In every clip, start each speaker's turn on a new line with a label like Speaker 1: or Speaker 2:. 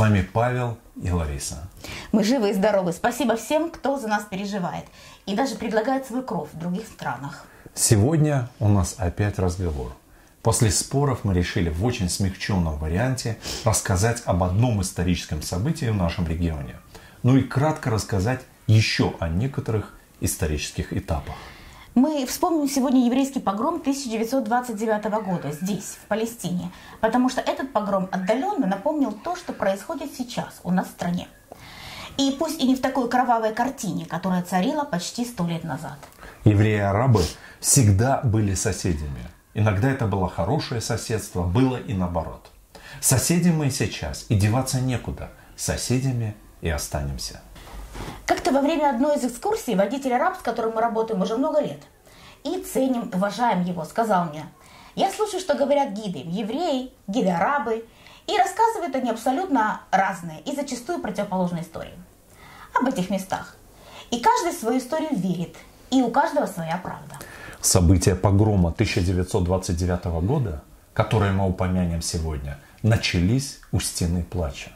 Speaker 1: вами Павел и Лариса.
Speaker 2: Мы живы и здоровы. Спасибо всем, кто за нас переживает и даже предлагает свою кровь в других странах.
Speaker 1: Сегодня у нас опять разговор. После споров мы решили в очень смягченном варианте рассказать об одном историческом событии в нашем регионе, ну и кратко рассказать еще о некоторых исторических этапах.
Speaker 2: Мы вспомним сегодня еврейский погром 1929 года здесь, в Палестине, потому что этот погром отдаленно напомнил то, что происходит сейчас у нас в стране. И пусть и не в такой кровавой картине, которая царила почти сто лет назад.
Speaker 1: Евреи и арабы всегда были соседями. Иногда это было хорошее соседство, было и наоборот. Соседи мы сейчас, и деваться некуда. Соседями и останемся.
Speaker 2: Как-то во время одной из экскурсий водитель араб, с которым мы работаем уже много лет, и ценим, уважаем его, сказал мне, я слушаю, что говорят гиды, евреи, гиды арабы, и рассказывают они абсолютно разные и зачастую противоположные истории об этих местах. И каждый свою историю верит, и у каждого своя правда.
Speaker 1: События погрома 1929 года, которые мы упомянем сегодня, начались у стены плача.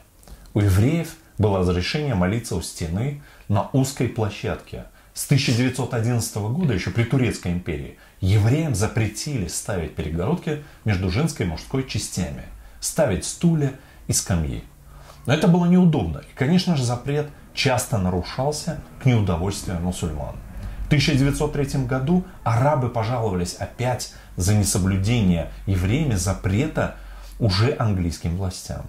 Speaker 1: У евреев было разрешение молиться у стены на узкой площадке. С 1911 года, еще при Турецкой империи, евреям запретили ставить перегородки между женской и мужской частями, ставить стулья и скамьи. Но это было неудобно, и, конечно же, запрет часто нарушался к неудовольствию мусульман. В 1903 году арабы пожаловались опять за несоблюдение евреями запрета уже английским властям.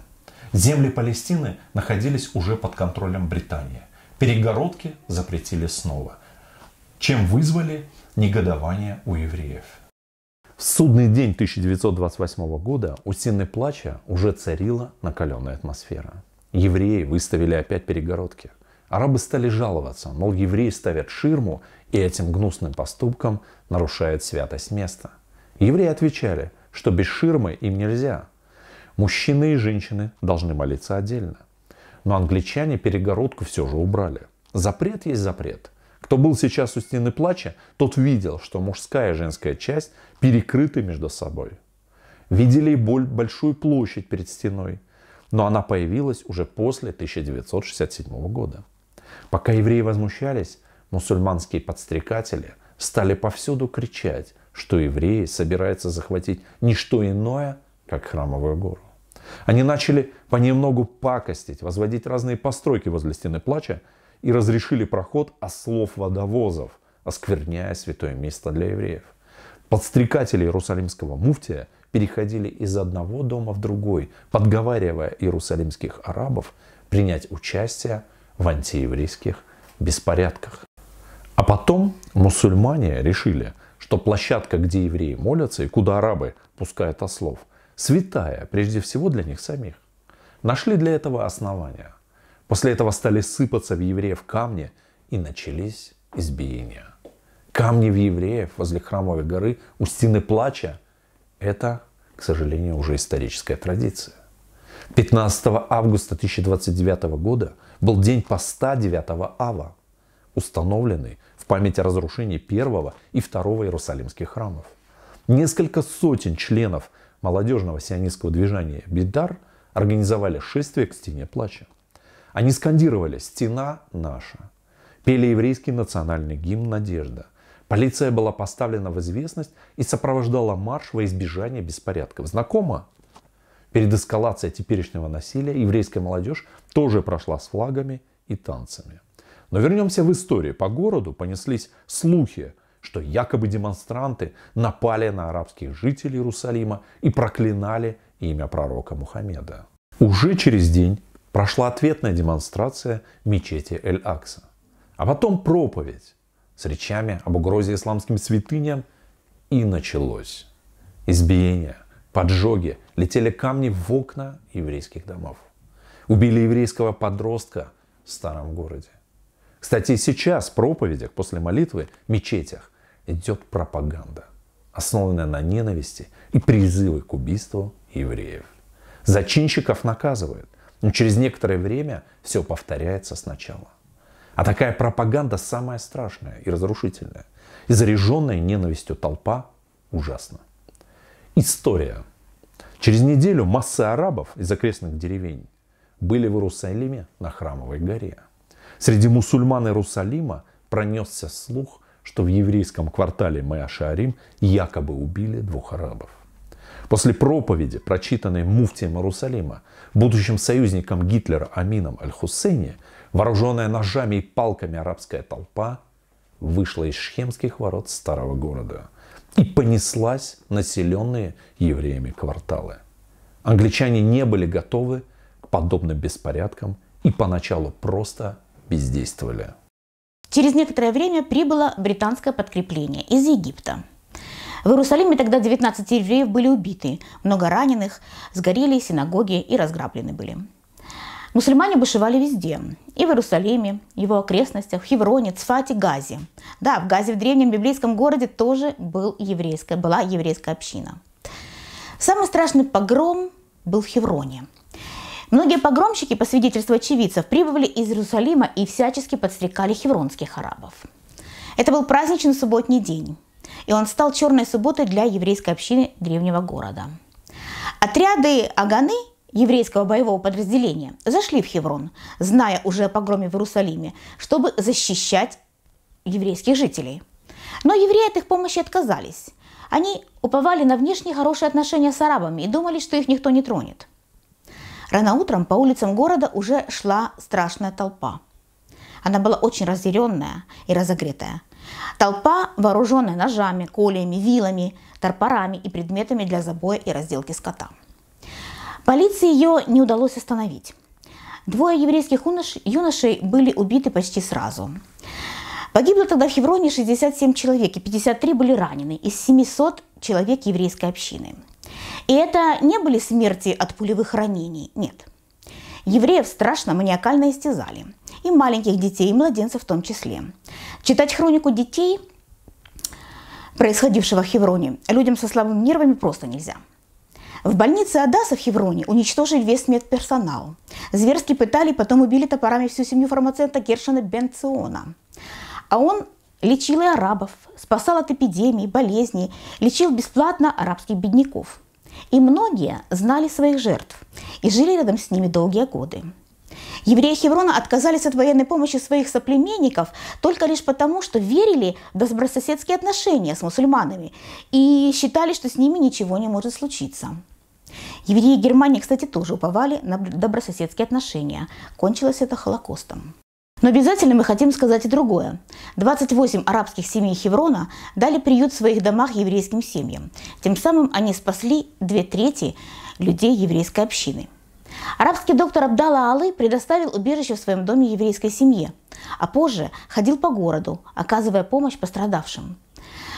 Speaker 1: Земли Палестины находились уже под контролем Британии. Перегородки запретили снова, чем вызвали негодование у евреев. В судный день 1928 года у Сенны Плача уже царила накаленная атмосфера. Евреи выставили опять перегородки. Арабы стали жаловаться, мол, евреи ставят ширму и этим гнусным поступком нарушают святость места. Евреи отвечали, что без ширмы им нельзя. Мужчины и женщины должны молиться отдельно. Но англичане перегородку все же убрали. Запрет есть запрет. Кто был сейчас у стены плача, тот видел, что мужская и женская часть перекрыты между собой. Видели и большую площадь перед стеной, но она появилась уже после 1967 года. Пока евреи возмущались, мусульманские подстрекатели стали повсюду кричать, что евреи собираются захватить не что иное, как храмовую гору. Они начали понемногу пакостить, возводить разные постройки возле стены плача и разрешили проход ослов водовозов, оскверняя святое место для евреев. Подстрекатели иерусалимского муфтия переходили из одного дома в другой, подговаривая иерусалимских арабов принять участие в антиеврейских беспорядках. А потом мусульмане решили, что площадка, где евреи молятся и куда арабы пускают ослов – святая прежде всего для них самих. Нашли для этого основания. После этого стали сыпаться в евреев камни и начались избиения. Камни в евреев возле храмовой горы у стены плача – это, к сожалению, уже историческая традиция. 15 августа 1029 года был день поста 9 ава, установленный в память о разрушении первого и второго Иерусалимских храмов. Несколько сотен членов молодежного сионистского движения «Бидар» организовали шествие к стене плача. Они скандировали «Стена наша», пели еврейский национальный гимн «Надежда». Полиция была поставлена в известность и сопровождала марш во избежание беспорядков. Знакомо? Перед эскалацией теперешнего насилия еврейская молодежь тоже прошла с флагами и танцами. Но вернемся в историю. По городу понеслись слухи что якобы демонстранты напали на арабских жителей Иерусалима и проклинали имя пророка Мухаммеда. Уже через день прошла ответная демонстрация в мечети Эль-Акса. А потом проповедь с речами об угрозе исламским святыням и началось. Избиения, поджоги, летели камни в окна еврейских домов. Убили еврейского подростка в старом городе. Кстати, сейчас в проповедях после молитвы в мечетях идет пропаганда, основанная на ненависти и призывы к убийству евреев. Зачинщиков наказывают, но через некоторое время все повторяется сначала. А такая пропаганда самая страшная и разрушительная. И заряженная ненавистью толпа ужасна. История. Через неделю массы арабов из окрестных деревень были в Иерусалиме на Храмовой горе. Среди мусульман Иерусалима пронесся слух, что в еврейском квартале Майашарим якобы убили двух арабов. После проповеди, прочитанной муфтием Иерусалима, будущим союзником Гитлера Амином Аль-Хусейни, вооруженная ножами и палками арабская толпа вышла из шхемских ворот старого города и понеслась населенные евреями кварталы. Англичане не были готовы к подобным беспорядкам и поначалу просто бездействовали.
Speaker 2: Через некоторое время прибыло британское подкрепление из Египта. В Иерусалиме тогда 19 евреев были убиты, много раненых, сгорели синагоги и разграблены были. Мусульмане бушевали везде. И в Иерусалиме, его окрестностях, в Хевроне, Цфате, Газе. Да, в Газе, в древнем библейском городе, тоже был еврейская, была еврейская община. Самый страшный погром был в Хевроне – Многие погромщики, по свидетельству очевидцев, прибыли из Иерусалима и всячески подстрекали хевронских арабов. Это был праздничный субботний день, и он стал черной субботой для еврейской общины древнего города. Отряды Аганы еврейского боевого подразделения зашли в Хеврон, зная уже о погроме в Иерусалиме, чтобы защищать еврейских жителей. Но евреи от их помощи отказались. Они уповали на внешние хорошие отношения с арабами и думали, что их никто не тронет. Рано утром по улицам города уже шла страшная толпа. Она была очень разъяренная и разогретая. Толпа, вооруженная ножами, колями, вилами, торпорами и предметами для забоя и разделки скота. Полиции ее не удалось остановить. Двое еврейских юношей были убиты почти сразу. Погибло тогда в Хевроне 67 человек, и 53 были ранены из 700 человек еврейской общины – и это не были смерти от пулевых ранений, нет. Евреев страшно маниакально истязали, и маленьких детей, и младенцев в том числе. Читать хронику детей, происходившего в Хевроне, людям со слабыми нервами просто нельзя. В больнице Адаса в Хевроне уничтожили весь медперсонал. Зверски пытали, потом убили топорами всю семью фармацевта Гершина Бенциона. А он лечил и арабов, спасал от эпидемий, болезней, лечил бесплатно арабских бедняков – и многие знали своих жертв и жили рядом с ними долгие годы. Евреи Хеврона отказались от военной помощи своих соплеменников только лишь потому, что верили в добрососедские отношения с мусульманами и считали, что с ними ничего не может случиться. Евреи Германии, кстати, тоже уповали на добрососедские отношения. Кончилось это Холокостом. Но обязательно мы хотим сказать и другое. 28 арабских семей Хеврона дали приют в своих домах еврейским семьям. Тем самым они спасли две трети людей еврейской общины. Арабский доктор Абдалла Алы предоставил убежище в своем доме еврейской семье, а позже ходил по городу, оказывая помощь пострадавшим.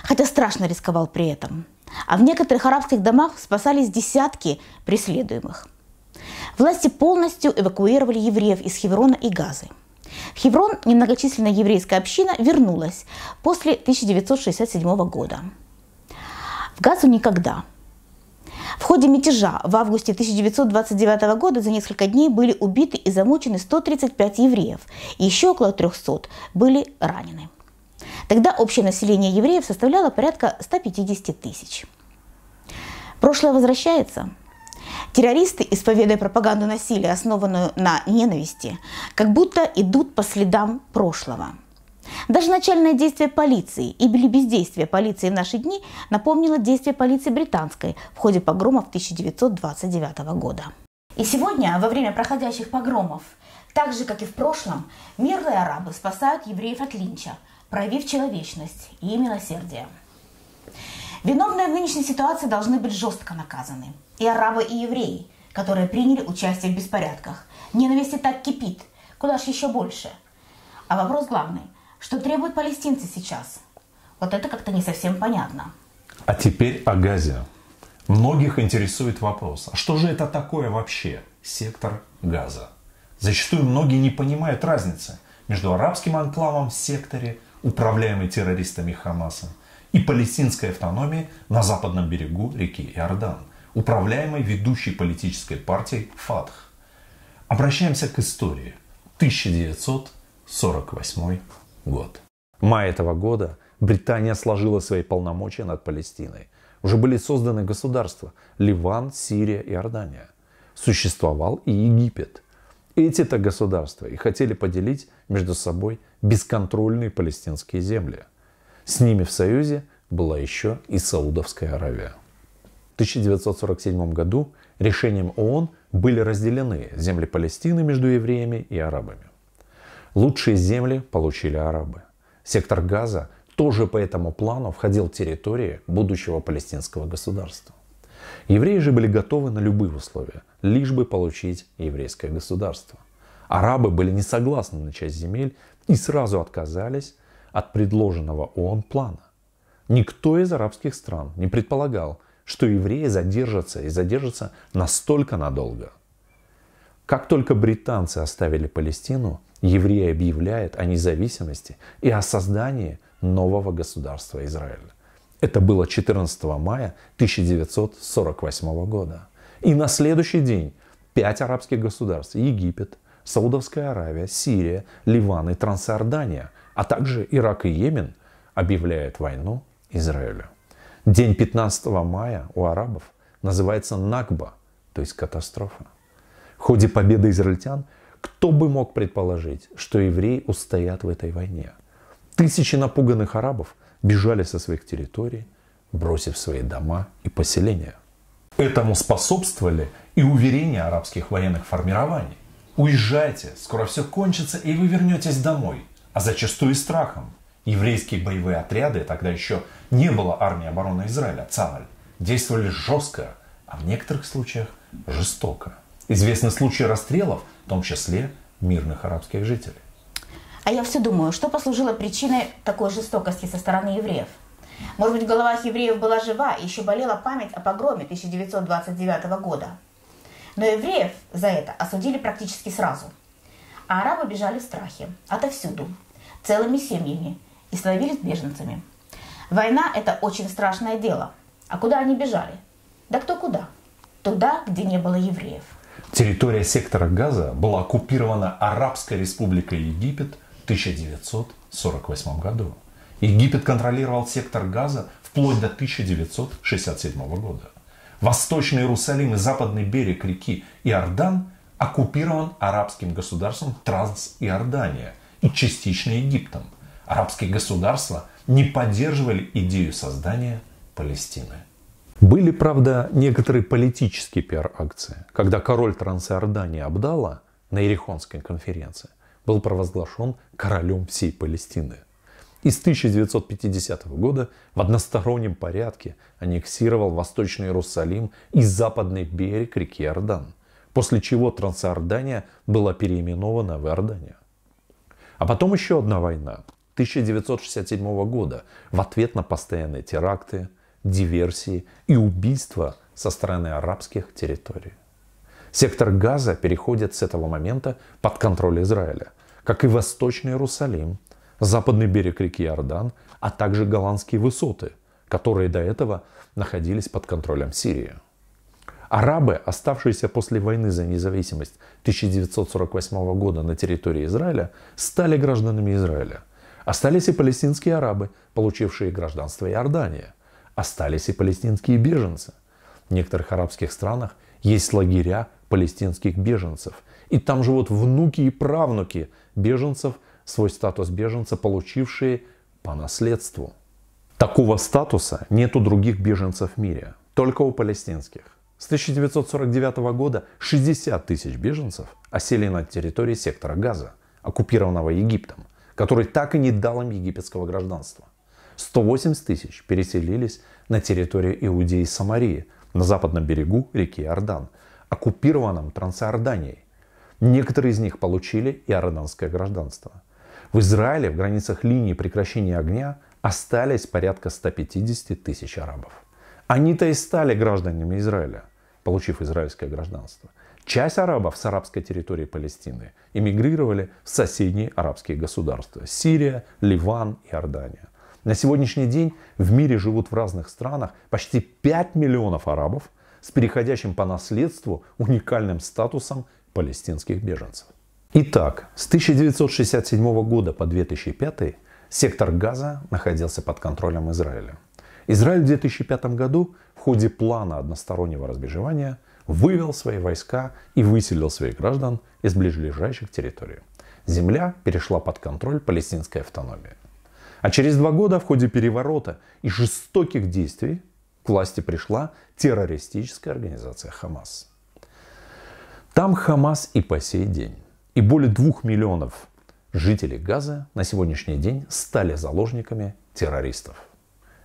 Speaker 2: Хотя страшно рисковал при этом. А в некоторых арабских домах спасались десятки преследуемых. Власти полностью эвакуировали евреев из Хеврона и Газы. В Хеврон немногочисленная еврейская община вернулась после 1967 года. В Газу никогда. В ходе мятежа в августе 1929 года за несколько дней были убиты и замучены 135 евреев, и еще около 300 были ранены. Тогда общее население евреев составляло порядка 150 тысяч. Прошлое возвращается – Террористы, исповедуя пропаганду насилия, основанную на ненависти, как будто идут по следам прошлого. Даже начальное действие полиции или бездействие полиции в наши дни напомнило действие полиции британской в ходе погромов 1929 года. И сегодня, во время проходящих погромов, так же, как и в прошлом, мирные арабы спасают евреев от линча, проявив человечность и милосердие. Виновные в нынешней ситуации должны быть жестко наказаны. И арабы, и евреи, которые приняли участие в беспорядках. Ненависть и так кипит. Куда ж еще больше? А вопрос главный. Что требуют палестинцы сейчас? Вот это как-то не совсем понятно.
Speaker 1: А теперь о Газе. Многих интересует вопрос, а что же это такое вообще сектор Газа? Зачастую многие не понимают разницы между арабским анклавом в секторе, управляемый террористами Хамаса, и палестинской автономии на западном берегу реки Иордан, управляемой ведущей политической партией Фатх. Обращаемся к истории. 1948 год. В мае этого года Британия сложила свои полномочия над Палестиной. Уже были созданы государства – Ливан, Сирия и Иордания. Существовал и Египет. Эти-то государства и хотели поделить между собой бесконтрольные палестинские земли – с ними в союзе была еще и Саудовская Аравия. В 1947 году решением ООН были разделены земли Палестины между евреями и арабами. Лучшие земли получили арабы. Сектор Газа тоже по этому плану входил в территории будущего палестинского государства. Евреи же были готовы на любые условия, лишь бы получить еврейское государство. Арабы были не согласны на часть земель и сразу отказались от предложенного ООН плана. Никто из арабских стран не предполагал, что евреи задержатся и задержатся настолько надолго. Как только британцы оставили Палестину, евреи объявляют о независимости и о создании нового государства Израиля. Это было 14 мая 1948 года. И на следующий день пять арабских государств – Египет, Саудовская Аравия, Сирия, Ливан и Трансиордания а также Ирак и Йемен объявляют войну Израилю. День 15 мая у арабов называется Накба, то есть катастрофа. В ходе победы израильтян кто бы мог предположить, что евреи устоят в этой войне? Тысячи напуганных арабов бежали со своих территорий, бросив свои дома и поселения. Этому способствовали и уверения арабских военных формирований. Уезжайте, скоро все кончится, и вы вернетесь домой а зачастую и страхом. Еврейские боевые отряды, тогда еще не было армии обороны Израиля, ЦАЛЬ, действовали жестко, а в некоторых случаях жестоко. Известны случаи расстрелов, в том числе мирных арабских жителей.
Speaker 2: А я все думаю, что послужило причиной такой жестокости со стороны евреев? Может быть, в головах евреев была жива и еще болела память о погроме 1929 года. Но евреев за это осудили практически сразу – а арабы бежали в страхе, отовсюду, целыми семьями и становились беженцами. Война – это очень страшное дело. А куда они бежали? Да кто куда? Туда, где не было евреев.
Speaker 1: Территория сектора Газа была оккупирована Арабской республикой Египет в 1948 году. Египет контролировал сектор Газа вплоть до 1967 года. Восточный Иерусалим и западный берег реки Иордан оккупирован арабским государством Трансиордания и частично Египтом. Арабские государства не поддерживали идею создания Палестины. Были, правда, некоторые политические пиар-акции, когда король Трансиордании Абдала на Ерихонской конференции был провозглашен королем всей Палестины. И с 1950 года в одностороннем порядке аннексировал Восточный Иерусалим и западный берег реки Иордан – после чего Трансиордания была переименована в Иорданию. А потом еще одна война 1967 года в ответ на постоянные теракты, диверсии и убийства со стороны арабских территорий. Сектор Газа переходит с этого момента под контроль Израиля, как и Восточный Иерусалим, западный берег реки Иордан, а также голландские высоты, которые до этого находились под контролем Сирии. Арабы, оставшиеся после войны за независимость 1948 года на территории Израиля, стали гражданами Израиля. Остались и палестинские арабы, получившие гражданство Иордании. Остались и палестинские беженцы. В некоторых арабских странах есть лагеря палестинских беженцев. И там живут внуки и правнуки беженцев, свой статус беженца, получившие по наследству. Такого статуса нет у других беженцев в мире, только у палестинских. С 1949 года 60 тысяч беженцев осели на территории сектора Газа, оккупированного Египтом, который так и не дал им египетского гражданства. 180 тысяч переселились на территорию Иудеи и Самарии, на западном берегу реки Иордан, оккупированном Трансиорданией. Некоторые из них получили иорданское гражданство. В Израиле в границах линии прекращения огня остались порядка 150 тысяч арабов. Они-то и стали гражданами Израиля получив израильское гражданство. Часть арабов с арабской территории Палестины эмигрировали в соседние арабские государства – Сирия, Ливан, Иордания. На сегодняшний день в мире живут в разных странах почти 5 миллионов арабов с переходящим по наследству уникальным статусом палестинских беженцев. Итак, с 1967 года по 2005 сектор Газа находился под контролем Израиля. Израиль в 2005 году в ходе плана одностороннего разбежевания вывел свои войска и выселил своих граждан из ближайших территорий. Земля перешла под контроль палестинской автономии. А через два года в ходе переворота и жестоких действий к власти пришла террористическая организация «Хамас». Там «Хамас» и по сей день. И более двух миллионов жителей Газа на сегодняшний день стали заложниками террористов.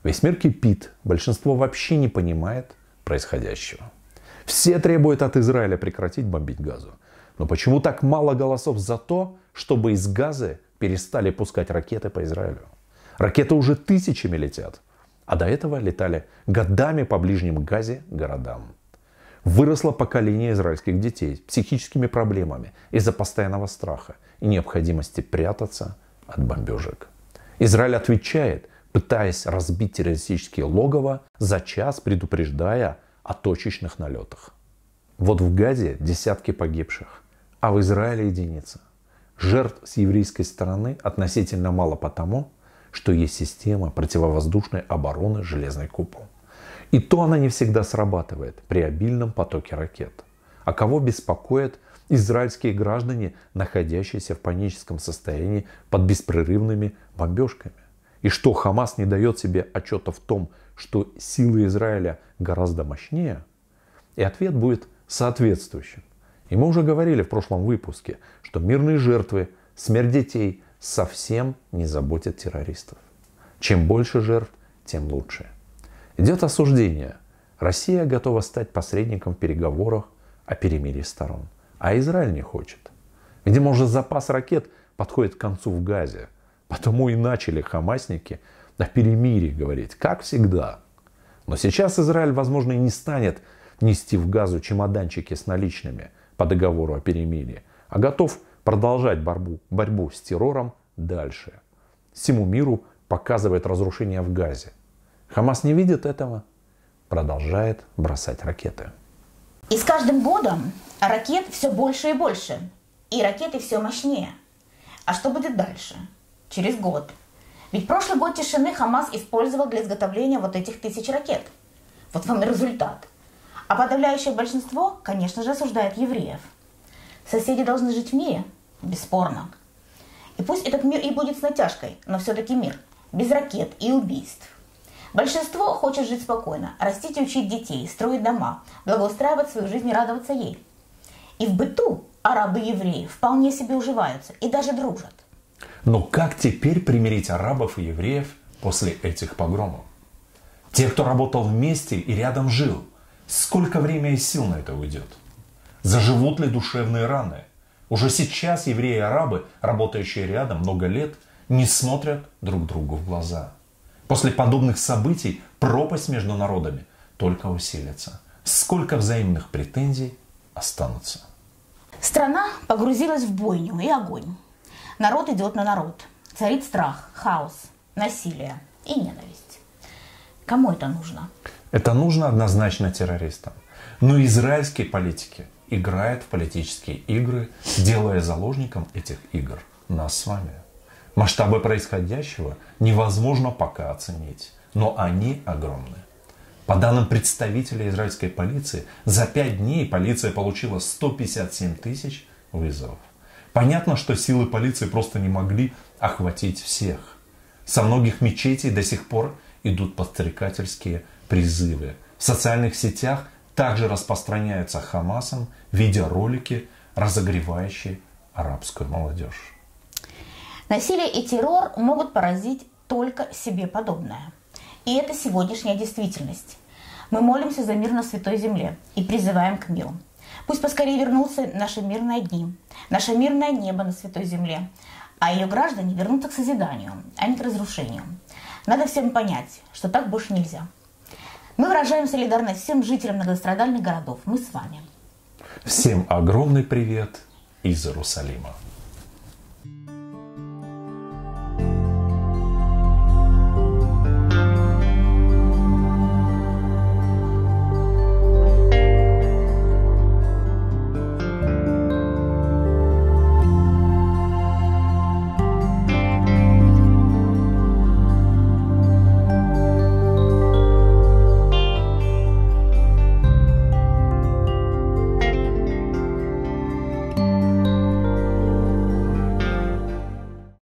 Speaker 1: Весь мир кипит, большинство вообще не понимает происходящего. Все требуют от Израиля прекратить бомбить газу. Но почему так мало голосов за то, чтобы из газы перестали пускать ракеты по Израилю? Ракеты уже тысячами летят, а до этого летали годами по ближним газе городам. Выросло поколение израильских детей с психическими проблемами из-за постоянного страха и необходимости прятаться от бомбежек. Израиль отвечает пытаясь разбить террористические логово, за час предупреждая о точечных налетах. Вот в Газе десятки погибших, а в Израиле единица. Жертв с еврейской стороны относительно мало потому, что есть система противовоздушной обороны Железной купол». И то она не всегда срабатывает при обильном потоке ракет. А кого беспокоят израильские граждане, находящиеся в паническом состоянии под беспрерывными бомбежками? И что Хамас не дает себе отчета в том, что силы Израиля гораздо мощнее, и ответ будет соответствующим. И мы уже говорили в прошлом выпуске, что мирные жертвы, смерть детей совсем не заботят террористов. Чем больше жертв, тем лучше. Идет осуждение. Россия готова стать посредником в переговорах о перемирии сторон. А Израиль не хочет. Видимо, уже запас ракет подходит к концу в Газе. Потому и начали хамасники о перемирии говорить, как всегда. Но сейчас Израиль, возможно, и не станет нести в газу чемоданчики с наличными по договору о перемирии, а готов продолжать борьбу, борьбу с террором дальше. Всему миру показывает разрушение в Газе. Хамас не видит этого, продолжает бросать ракеты.
Speaker 2: И с каждым годом ракет все больше и больше, и ракеты все мощнее. А что будет дальше? через год. Ведь прошлый год тишины Хамас использовал для изготовления вот этих тысяч ракет. Вот вам и результат. А подавляющее большинство, конечно же, осуждает евреев. Соседи должны жить в мире? Бесспорно. И пусть этот мир и будет с натяжкой, но все-таки мир. Без ракет и убийств. Большинство хочет жить спокойно, растить и учить детей, строить дома, благоустраивать свою жизнь и радоваться ей. И в быту арабы и евреи вполне себе уживаются и даже дружат.
Speaker 1: Но как теперь примирить арабов и евреев после этих погромов? Те, кто работал вместе и рядом жил, сколько времени и сил на это уйдет? Заживут ли душевные раны? Уже сейчас евреи и арабы, работающие рядом много лет, не смотрят друг другу в глаза. После подобных событий пропасть между народами только усилится. Сколько взаимных претензий останутся?
Speaker 2: Страна погрузилась в бойню и огонь. Народ идет на народ. Царит страх, хаос, насилие и ненависть. Кому это нужно?
Speaker 1: Это нужно однозначно террористам. Но израильские политики играют в политические игры, делая заложником этих игр нас с вами. Масштабы происходящего невозможно пока оценить, но они огромны. По данным представителей израильской полиции, за пять дней полиция получила 157 тысяч вызовов. Понятно, что силы полиции просто не могли охватить всех. Со многих мечетей до сих пор идут подстрекательские призывы. В социальных сетях также распространяются Хамасом видеоролики, разогревающие арабскую молодежь.
Speaker 2: Насилие и террор могут поразить только себе подобное. И это сегодняшняя действительность. Мы молимся за мир на Святой Земле и призываем к миру. Пусть поскорее вернулся наше мирное дни, наше мирное небо на Святой Земле, а ее граждане вернутся к созиданию, а не к разрушению. Надо всем понять, что так больше нельзя. Мы выражаем солидарность всем жителям многострадальных городов. Мы с вами.
Speaker 1: Всем огромный привет из Иерусалима.